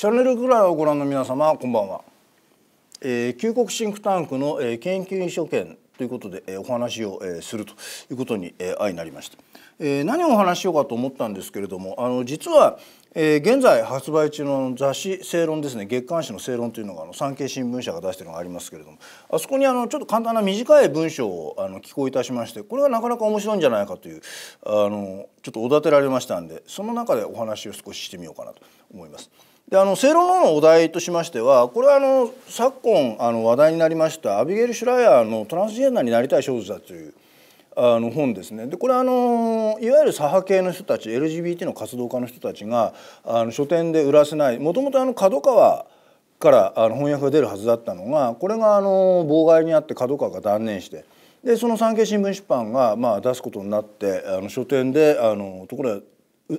チャンネルぐらいをご覧の皆様こんばんは、えー、旧国シンクタンクの、えー、研究所見ということで、えー、お話を、えー、するということに、えー、相なりました、えー、何をお話しようかと思ったんですけれどもあの実は、えー、現在発売中の雑誌「正論」ですね月刊誌の「正論」というのがあの産経新聞社が出しているのがありますけれどもあそこにあのちょっと簡単な短い文章をあの寄稿いたしましてこれがなかなか面白いんじゃないかというあのちょっとおだてられましたんでその中でお話を少ししてみようかなと思います。であの正論論のお題としましてはこれはあの昨今あの話題になりましたアビゲル・シュライアーの「トランスジェンダーになりたい少女だ」というあの本ですねでこれあのいわゆる左派系の人たち LGBT の活動家の人たちがあの書店で売らせないもともと角川からあの翻訳が出るはずだったのがこれがあの妨害にあって角川が断念してでその産経新聞出版がまあ出すことになってあの書店であのところは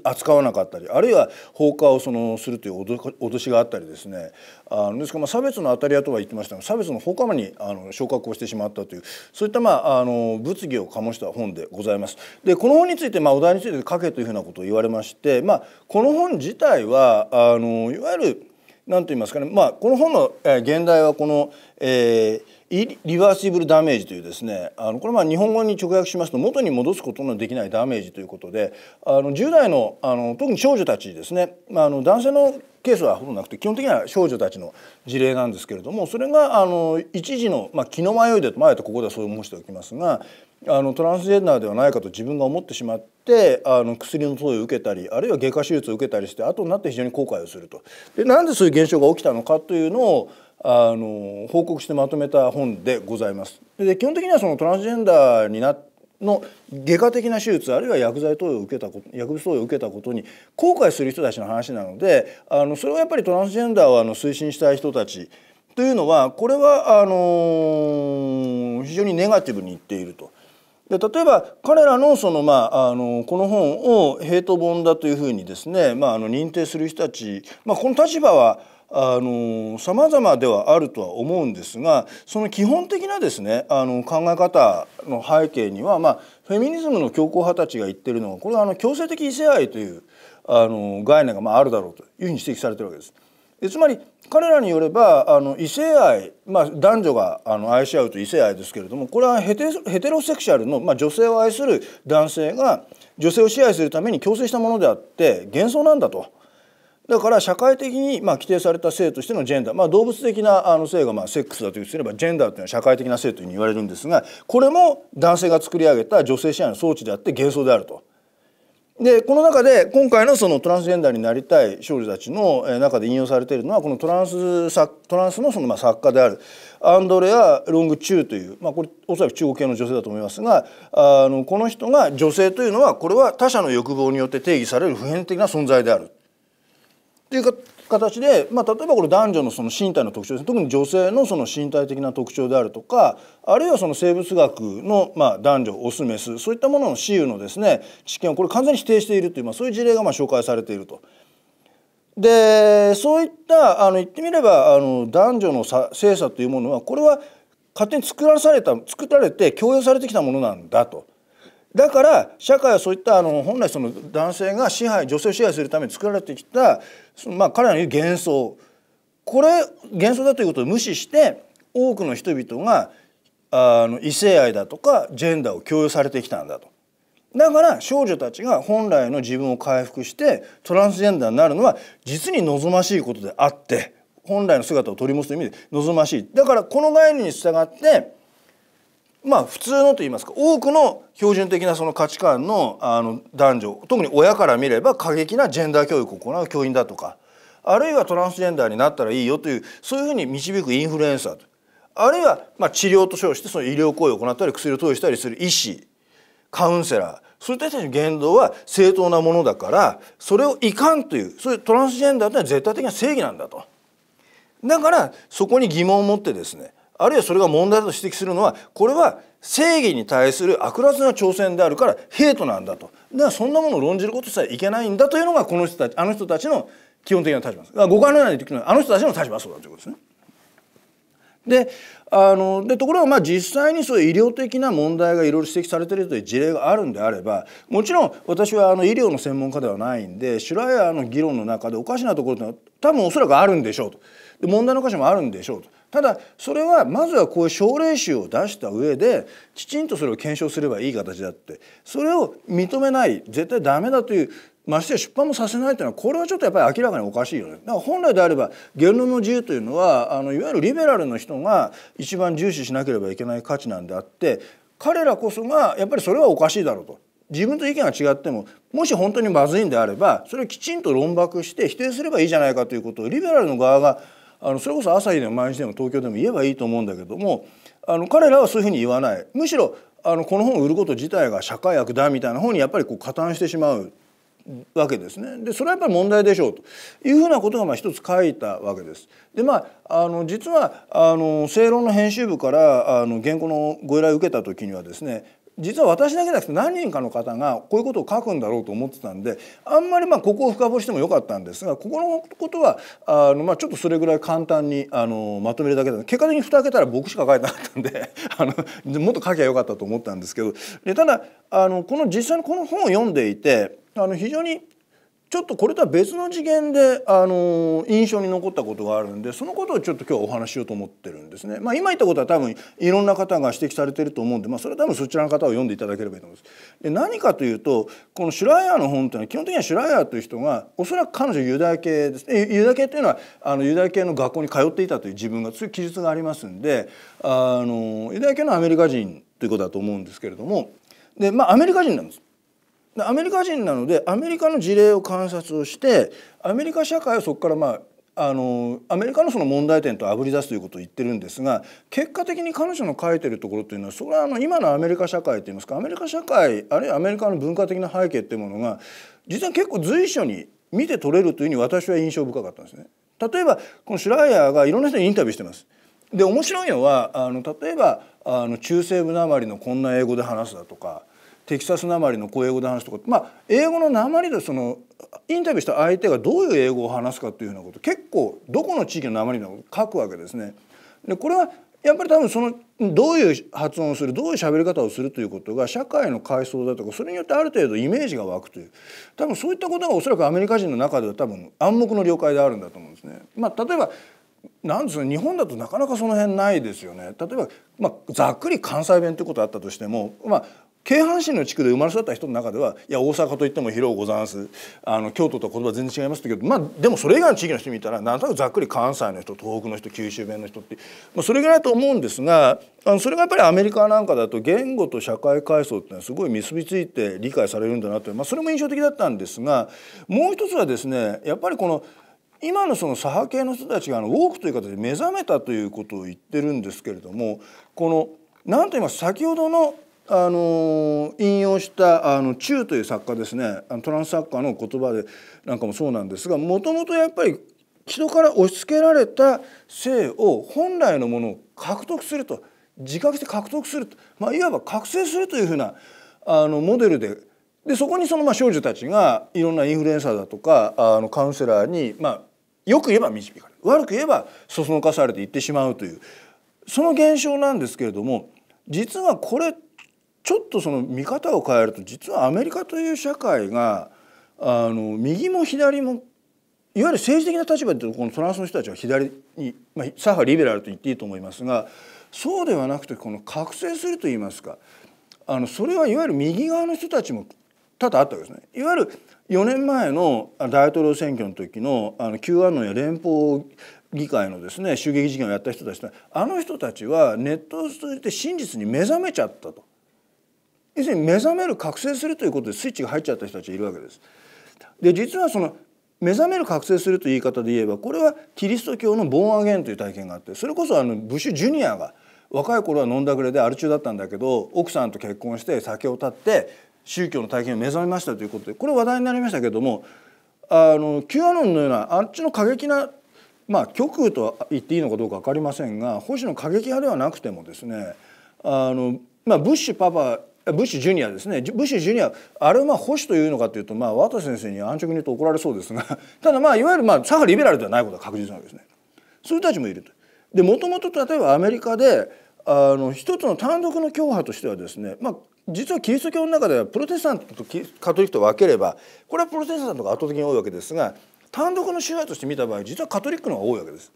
扱わなかったりあるいは放火をそのするという脅しがあったりですねあのですからまあ差別の当たり屋とは言ってましたが差別の放火魔にあの昇格をしてしまったというそういったまああの物議を醸した本でございます。でこの本についてまあお題について書けというふうなことを言われまして、まあ、この本自体はあのいわゆる何と言いますかね、まあ、この本の現代はこの、えーリバーシブルダメージというですねあのこれまあ日本語に直訳しますと元に戻すことのできないダメージということであの10代のあの特に少女たちですね、まあ、あの男性のケースはほとんどなくて基本的には少女たちの事例なんですけれどもそれがあの一時の、まあ、気の迷いでと前とここではそう申しておきますがあのトランスジェンダーではないかと自分が思ってしまってあの薬の投与を受けたりあるいは外科手術を受けたりして後になって非常に後悔をすると。でなんでそういう現象が起きたのかというのをあの報告してまとめた本でございます。で基本的にはそのトランスジェンダーになの外科的な手術あるいは薬剤投与を受けたこと薬物投与を受けたことに後悔する人たちの話なのであのそれをやっぱりトランスジェンダーをあの推進したい人たちというのはこれはあの非常にネガティブに言っていると。で例えば彼らのその、まあ、あのこの本をヘイト本だというふうにですね、まあ、あの認定する人たち、まあ、この立場はあの様々ではあるとは思うんですがその基本的なですねあの考え方の背景には、まあ、フェミニズムの強硬派たちが言ってるのはこれはあの強制的異性愛というあの概念がまああるだろうというふうに指摘されてるわけです。でつまり彼らによればあの異性愛、まあ、男女があの愛し合うと異性愛ですけれどもこれはヘテヘテロセクシャルの、まあ、女性を愛する男性が女性を支配するために強制したものであって幻想なんだと。だから社会的にま規定された性としてのジェンダー、まあ、動物的なあの性がまセックスだとすればジェンダーというのは社会的な性というふうに言われるんですがこれも男性が作り上げた女性支配の装置であって幻想であると。でこの中で今回のそのトランスジェンダーになりたい少女たちの中で引用されているのはこのトランストランスのそのま作家であるアンドレア・ロング・チューという、まあ、これおそらく中国系の女性だと思いますがあのこの人が女性というのはこれは他者の欲望によって定義される普遍的な存在である。っていう形で、まあ、例えばこれ男女のその身体の特徴です特に女性のその身体的な特徴であるとかあるいはその生物学の、まあ、男女オスメスそういったものの私有のですね知見をこれ完全に否定しているという、まあ、そういう事例がまあ紹介されていると。でそういったあの言ってみればあの男女の性差というものはこれは勝手に作らされた作られて共有されてきたものなんだと。だから社会はそういったあの本来その男性が支配女性を支配するために作られてきたまあ彼らの言う幻想これ幻想だということを無視して多くの人々があの異性愛だとかジェンダーを強要されてきたんだと。だから少女たちが本来の自分を回復してトランスジェンダーになるのは実に望ましいことであって本来の姿を取り戻す意味で望ましい。だからこの概念に従ってまあ普通のといいますか多くの標準的なその価値観のあの男女特に親から見れば過激なジェンダー教育を行う教員だとかあるいはトランスジェンダーになったらいいよというそういうふうに導くインフルエンサーあるいはまあ治療と称してその医療行為を行ったり薬を投与したりする医師カウンセラーそういった人たちの言動は正当なものだからそれをいかんというそういうトランスジェンダーというのは絶対的な正義なんだと。だからそこに疑問を持ってですねあるいはそれが問題だと指摘するのはこれは正義に対する悪辣な挑戦であるからヘイトなんだとだからそんなものを論じることさえいけないんだというのがこの人たちあの人たちの基本的な立場です。誤解のいうにあの人たちの立場はそうだということですね。であのでところがまあ実際にそういう医療的な問題がいろいろ指摘されているという事例があるんであればもちろん私はあの医療の専門家ではないんで白屋の議論の中でおかしなところいうのは多分おそらくあるんでしょうとで問題の箇所もあるんでしょうとただそれはまずはこういう症例集を出した上できちんとそれを検証すればいい形だってそれを認めない絶対ダメだというまして出版もさせないというのはこれはちょっとやっぱり明らかにおかしいよね。だから本来であれば言論の自由というのはあのいわゆるリベラルの人が一番重視しなければいけない価値なんであって彼らこそがやっぱりそれはおかしいだろうと。自分と意見が違ってももし本当にまずいんであればそれをきちんと論駁して否定すればいいじゃないかということをリベラルの側があのそれこそ朝日でも毎日でも東京でも言えばいいと思うんだけどもあの彼らはそういうふうに言わないむしろあのこの本を売ること自体が社会悪だみたいな方にやっぱりこう加担してしまうわけですねでそれはやっぱり問題でしょうというふうなことがまあ一つ書いたわけです。でまああの実はあの正論の編集部からあの原稿のご依頼を受けた時にはですね実は私だけじゃなくて何人かの方がこういうことを書くんだろうと思ってたんであんまりまここを深掘りしてもよかったんですがここのことはあのまちょっとそれぐらい簡単にあのまとめるだけだ結果的に蓋開けたら僕しか書いてなかったんで あのもっと書きゃよかったと思ったんですけどでただあのこの実際にこの本を読んでいてあの非常にちょっとこれとは別の次元で、あの印象に残ったことがあるんでそのことをちょっと今日はお話しようと思ってるんですね。まあ、今言ったことは多分いろんな方が指摘されてると思うんで、まあ、それは多分そちらの方を読んでいただければいいと思います。で何かというとこのシュライヤーの本というのは基本的にはシュライヤーという人がおそらく彼女ユダヤ系ですユダヤ系というのはあのユダヤ系の学校に通っていたという自分がそういう記述がありますんであのユダヤ系のアメリカ人ということだと思うんですけれどもで、まあ、アメリカ人なんです。アメリカ人なのでアメリカの事例を観察をしてアメリカ社会をそこからまああのアメリカのその問題点とあぶり出すということを言ってるんですが結果的に彼女の書いてるところというのはそれはあの今のアメリカ社会といいますかアメリカ社会あるいはアメリカの文化的な背景っていうものが実は結構随所に見て取れるというふうに私は印象深かったんですね。例えばこのシュライヤーがいろんな人にインタビューしてます。で面白いのはあの例えばあの中西部なまりのこんな英語で話すだとかテキサスなまりのこう英語で話すとかまあ英語のなまりでそのインタビューした相手がどういう英語を話すかというようなこと結構どこの地域のなまりなの書くわけですね。でこれはやっぱり多分そのどういう発音をするどういう喋り方をするということが社会の階層だとかそれによってある程度イメージが湧くという多分そういったことがおそらくアメリカ人の中では多分暗黙の了解であるんだと思うんですね。まあ、例えばなんです日本だとなかなかその辺ないですよね。例えば、まあ、ざっくり関西弁ということあったとしても、まあ、京阪神の地区で生まれ育った人の中ではいや大阪といっても広うござんすあの京都とは言葉全然違いますけど、まあ、でもそれ以外の地域の人見たらなんとなくざっくり関西の人東北の人九州弁の人って、まあ、それぐらいだと思うんですがあのそれがやっぱりアメリカなんかだと言語と社会階層っていうのはすごい結びついて理解されるんだなという、まあ、それも印象的だったんですがもう一つはですねやっぱりこの今のその左派系の人たちがあのウォークという形で目覚めたということを言ってるんですけれどもこのなんと今先ほどのあの引用したあのチという作家ですねあのトランス作家の言葉でなんかもそうなんですがもともとやっぱり人から押し付けられた性を本来のものを獲得すると自覚して獲得すると、まあ、いわば覚醒するというふうなあのモデルででそこにそのまあ少女たちがいろんなインフルエンサーだとかあのカウンセラーに、まあ、よく言えば導かれる悪く言えばそそのかされていってしまうというその現象なんですけれども実はこれってちょっとその見方を変えると実はアメリカという社会があの右も左もいわゆる政治的な立場でうとこのフランスの人たちは左に、まあ、左派リベラルと言っていいと思いますがそうではなくてこの覚醒するといいますかあのそれはいわゆる右側の人たちも多々あったわけですね。いわゆる4年前の大統領選挙の時のあの Q アノや連邦議会のですね襲撃事件をやった人たちあの人たちはネットを通じて真実に目覚めちゃったと。要するに目覚める覚醒するということでスイッチが入っちゃった人たちいるわけです。で実はその目覚める覚醒するという言い方で言えばこれはキリスト教のボーンアゲンという体験があってそれこそあのブッシュジュニアが若い頃は飲んだくれでアル中だったんだけど奥さんと結婚して酒を断って宗教の体験を目覚めましたということでこれ話題になりましたけれどもあのュアノンのようなあっちの過激なまあ極右とは言っていいのかどうか分かりませんが保守の過激派ではなくてもですねあの、まあ、ブッシュパパブッシュジュニアですねブッシュジュニアあれはまあ保守というのかというとまあ渡先生に安直に言うと怒られそうですが ただまあいわゆるまあ左派リベラルではないことは確実なわけですね。そういう人たちもいると。でもともと例えばアメリカであの一つの単独の教派としてはですね、まあ、実はキリスト教の中ではプロテスタントとカトリックと分ければこれはプロテスタントが圧倒的に多いわけですが単独の宗派として見た場合実はカトリックの方が多いわけです。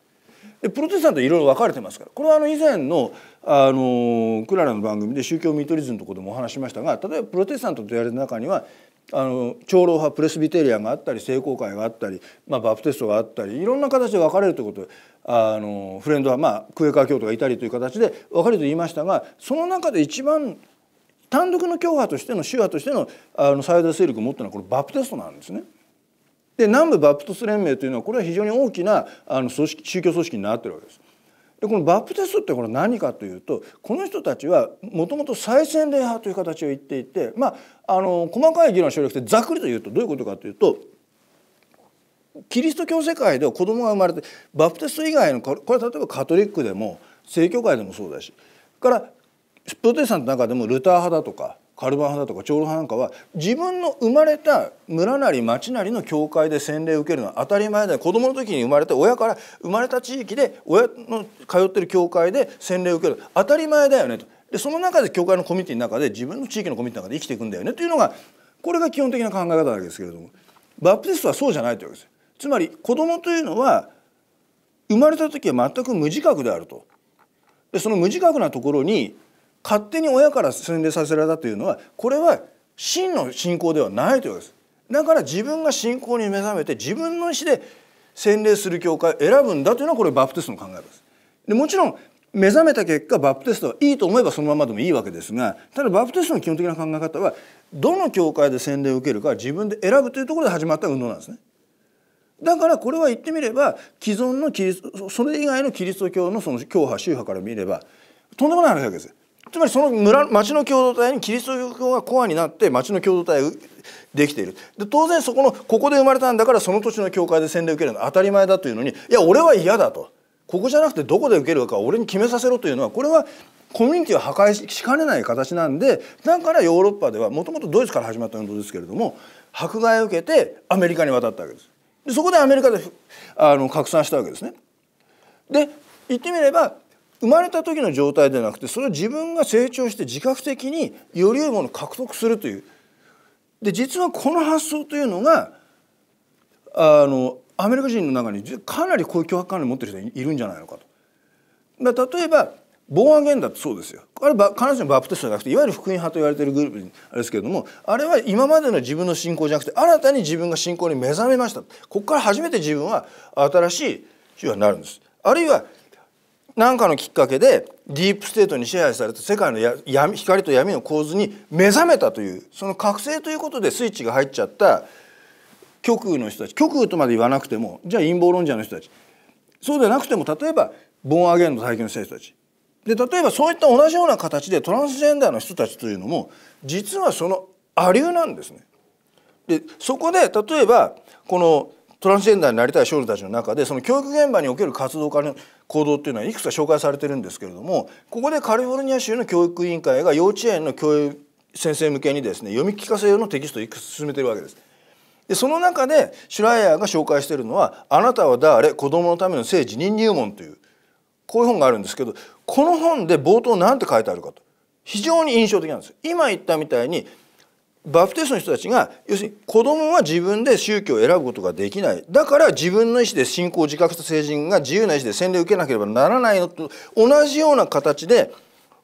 でプロテスタントいろいろ分かれてますからこれはあの以前のあのクララの番組で宗教ミートリズムのところでもお話しましたが例えばプロテスタントと言われる中にはあの長老派プレスビテリアンがあったり聖公会があったり、まあ、バプテストがあったりいろんな形で分かれるということであのフレンドは、まあ、クエカー教徒がいたりという形で分かれると言いましたがその中で一番単独の教派としての宗派としてのあの最大勢力を持ったのはこれバプテストなんですね。で南部バプトス連盟というのはこれは非常に大きなあの組織宗教組織になってるわけです。でこのバプテスってこれ何かというとこの人たちはもともと再洗礼派という形を言っていてまああの細かい議論を省略してざっくりと言うとどういうことかというとキリスト教世界では子供が生まれてバプテスト以外のこれ例えばカトリックでも正教会でもそうだしからプロテスタントの中でもルター派だとかカルバン派だとか長老派なんかは自分の生まれた村なり町なりの教会で洗礼を受けるのは当たり前だよ子供の時に生まれて親から生まれた地域で親の通ってる教会で洗礼を受ける当たり前だよねとでその中で教会のコミュニティの中で自分の地域のコミュニティの中で生きていくんだよねというのがこれが基本的な考え方なわけですけれどもバプテストはそうじゃないというわけです。つまり子供というのは生まれた時は全く無自覚であると。でその無自覚なところに勝手に親から洗礼させられたというのはこれは真の信仰ではないということです。だから自分が信仰に目覚めて自分の意思で洗礼する教会を選ぶんだというのはこれバプテストの考えです。でもちろん目覚めた結果バプテストはいいと思えばそのままでもいいわけですがただバプテストの基本的な考え方はどの教会で洗礼を受けるか自分で選ぶというところで始まった運動なんですね。だからこれは言ってみれば既存のキリストそれ以外のキリスト教のその教派宗派から見ればとんでもない話わけです。つまりその村町の共同体にキリスト教がコアになって町の共同体できているで当然そこのここで生まれたんだからその土地の教会で洗礼を受けるのは当たり前だというのにいや俺は嫌だとここじゃなくてどこで受けるか俺に決めさせろというのはこれはコミュニティを破壊しかねない形なんでだからヨーロッパではもともとドイツから始まった運動ですけれども迫害を受けてアメリカに渡ったわけです。でそこでアメリカであの拡散したわけですね。で言ってみれば生まれた時の状態ではなくてそれを自分が成長して自覚的により良いものを獲得するというで実はこの発想というのがあのアメリカ人の中にかなりこういう脅迫観念を持ってる人いるんじゃないのかと。例えばボーアゲンだってそうですよあれは必ずしもバプテストじゃなくていわゆる福音派と言われているグループあれですけれどもあれは今までの自分の信仰じゃなくて新たに自分が信仰に目覚めましたここから初めて自分は新しい主はなるんですあるいは何かのきっかけでディープステートに支配された世界の闇光と闇の構図に目覚めたというその覚醒ということでスイッチが入っちゃった極右の人たち極右とまで言わなくてもじゃあ陰謀論者の人たちそうでなくても例えばボーンアゲンの体験の生徒たちで例えばそういった同じような形でトランスジェンダーの人たちというのも実はそのアリュなんですね。でそこで例えばこのトランスジェンダーになりたい少女たちの中でその教育現場における活動家の行動っていうのはいくつか紹介されてるんですけれどもここでカリフォルニア州の教育委員会が幼稚園の教育先生向けにですね読み聞かせ用のテキストをいくつ進めてるわけです。でその中でシュライヤーが紹介しているのは「あなたは誰子供のための性自認入門」というこういう本があるんですけどこの本で冒頭何て書いてあるかと非常に印象的なんです。今言ったみたいにバプテストの人たちが要するに子供は自分で宗教を選ぶことができないだから自分の意思で信仰を自覚した成人が自由な意思で洗礼を受けなければならないのと同じような形で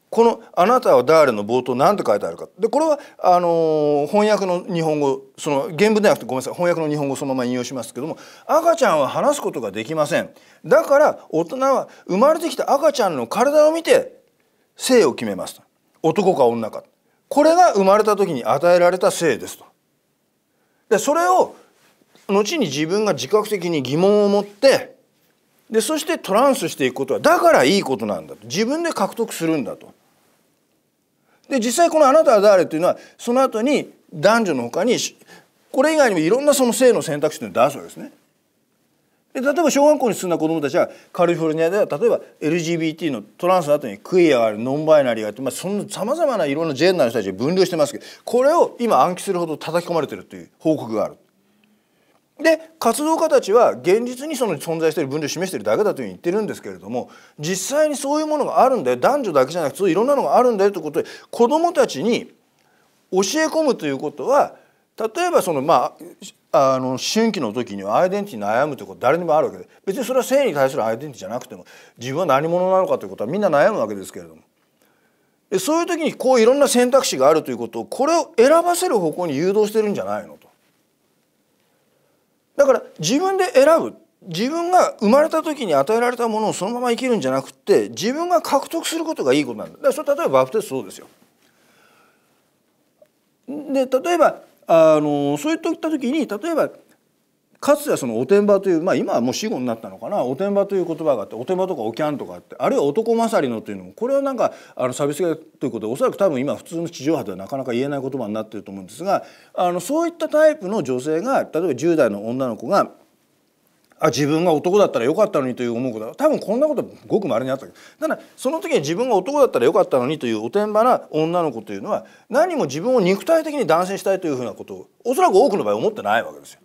この「あなたはダーレ」の冒頭何て書いてあるかでこれはあの翻訳の日本語その原文ではなくてごめんなさい翻訳の日本語そのまま引用しますけども赤ちゃんは話すことができませんだから大人は生まれてきた赤ちゃんの体を見て性を決めます男か女かこれが生まれた時に与えられた性ですと。でそれを後に自分が自覚的に疑問を持ってでそしてトランスしていくことはだからいいことなんだと自分で獲得するんだと。で実際この「あなたは誰?」っていうのはその後に男女のほかにこれ以外にもいろんなその性の選択肢というのを出すわけですね。で例えば小学校に住んだ子どもたちはカリフォルニアでは例えば LGBT のトランスの後にクイアがあるノンバイナリーがあって、まあ、そさまざまないろんなジェンダーの人たちが分類してますけどこれを今暗記するほど叩き込まれてるという報告がある。で活動家たちは現実にその存在している分類を示しているだけだというふうに言ってるんですけれども実際にそういうものがあるんだよ男女だけじゃなくていろんなのがあるんだよということで子どもたちに教え込むということは例えばそのまああの思春期の時にはアイデンティティに悩むということ誰にもあるわけで別にそれは性に対するアイデンティティじゃなくても自分は何者なのかということはみんな悩むわけですけれどもでそういう時にこういろんな選択肢があるということをこれを選ばせる方向に誘導してるんじゃないのと。だから自分で選ぶ自分が生まれた時に与えられたものをそのまま生きるんじゃなくて自分が獲得することがいいことなんだだからそれ例えばバプテスそうですよ。で例えばあのそういった時に例えばかつてはそのおてんばという、まあ、今はもう死後になったのかなおてんばという言葉があっておてんばとかおきゃんとかあってあるいは男勝りのというのもこれはなんかあの差別化ということでおそらく多分今普通の地上波ではなかなか言えない言葉になってると思うんですがあのそういったタイプの女性が例えば10代の女の子があ自分が男だったらよかったのにという思うことは多分こんなことごくまれにあったけどただその時は自分が男だったらよかったのにというおてんばな女の子というのは何も自分を肉体的に男性したいというふうなことをおそらく多くの場合思ってないわけですよ。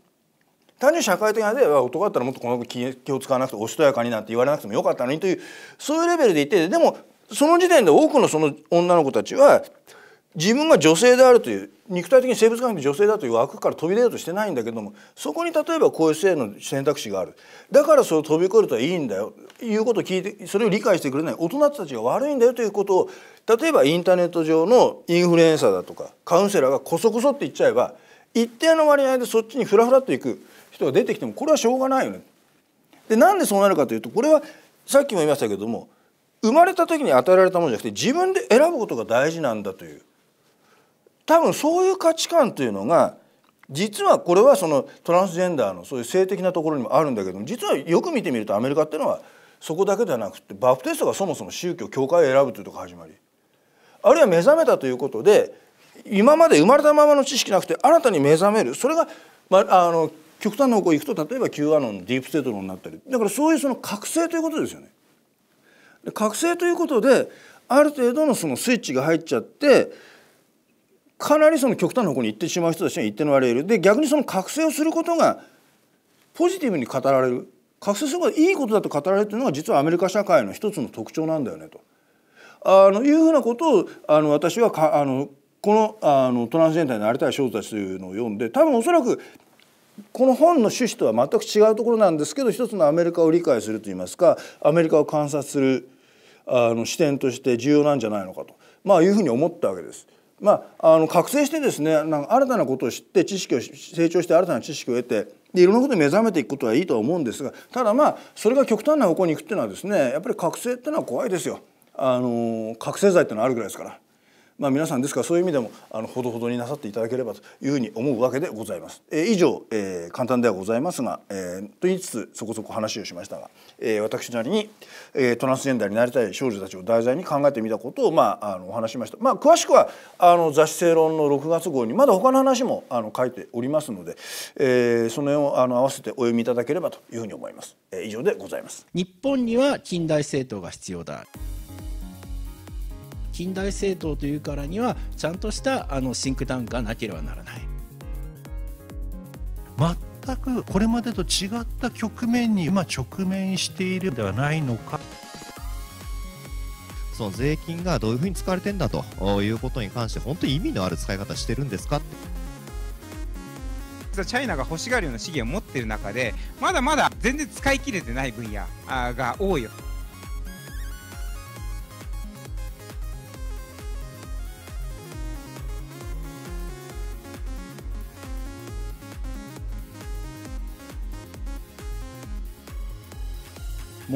単純に社会的なで男だったらもっとこの子気を使わなくておしとやかになんて言われなくてもよかったのにというそういうレベルで言ってでもその時点で多くのその女の子たちは自分が女性であるという肉体的に生物関係女性だという枠から飛び出ようとしてないんだけどもそこに例えばこういう性の選択肢があるだからそれを飛び越えるとはいいんだよいうことを聞いてそれを理解してくれない大人たちが悪いんだよということを例えばインターネット上のインフルエンサーだとかカウンセラーがこそこそって言っちゃえば一定の割合でそっちにふらふらっといく人が出てきてもこれはしょうがないよね。でなんでそうなるかというとこれはさっきも言いましたけども生まれた時に与えられたものじゃなくて自分で選ぶことが大事なんだという多分そういう価値観というのが実はこれはそのトランスジェンダーのそういう性的なところにもあるんだけども実はよく見てみるとアメリカっていうのはそこだけではなくてバプテストがそもそも宗教教会を選ぶというとこ始まりあるいは目覚めたということで今まで生まれたままの知識なくて新たに目覚めるそれが、まあ、あの極端な方向行くと例えば Q アノンディープステートのになったりだからそういうその覚醒ということですよね。覚醒ということである程度のそのスイッチが入っちゃってかなりその極端な方向に行ってしまう人たちにはってのわれるで逆にその覚醒をすることがポジティブに語られる覚醒することがいいことだと語られるというのが実はアメリカ社会の一つの特徴なんだよねとあのいうふうなことをあの私はかあのこのあのトランスジェンダーになりたい少女たちというのを読んで多分おそらくこの本の趣旨とは全く違うところなんですけど一つのアメリカを理解するといいますかアメリカを観察するあの視点として重要なんじゃないのかと、まあ、いうふうに思ったわけです。まあ、あの覚醒してですねなんか新たなことを知って知識を成長して新たな知識を得てでいろんなことに目覚めていくことはいいとは思うんですがただまあそれが極端な方向に行くっていうのはですねやっぱり覚醒っていうのは怖いですよ。あの覚醒剤ってのはあるぐらいですからまあ、皆さんですからそういう意味でもあのほどほどになさっていただければというふうに思うわけでございます。えー、以上、えー、簡単ではございますが、えー、と言いつつそこそこ話をしましたが、えー、私なりに、えー、トランスジェンダーになりたい少女たちを題材に考えてみたことを、まあ、あのお話しました。まあ、詳しくはあの雑誌正論の6月号にまだ他の話もあの書いておりますので、えー、その辺をあの合わせてお読みいただければというふうに思います。えー、以上でございます。日本には近代政党が必要だ。近代政党というからにはちゃんとしたあのシンクタンクがなければならない。全くこれまでと違った局面に今直面しているではないのか。その税金がどういうふうに使われてんだということに関して本当に意味のある使い方してるんですかチャイナが欲しがるような資源を持ってる中でまだまだ全然使い切れてない分野が多いよ。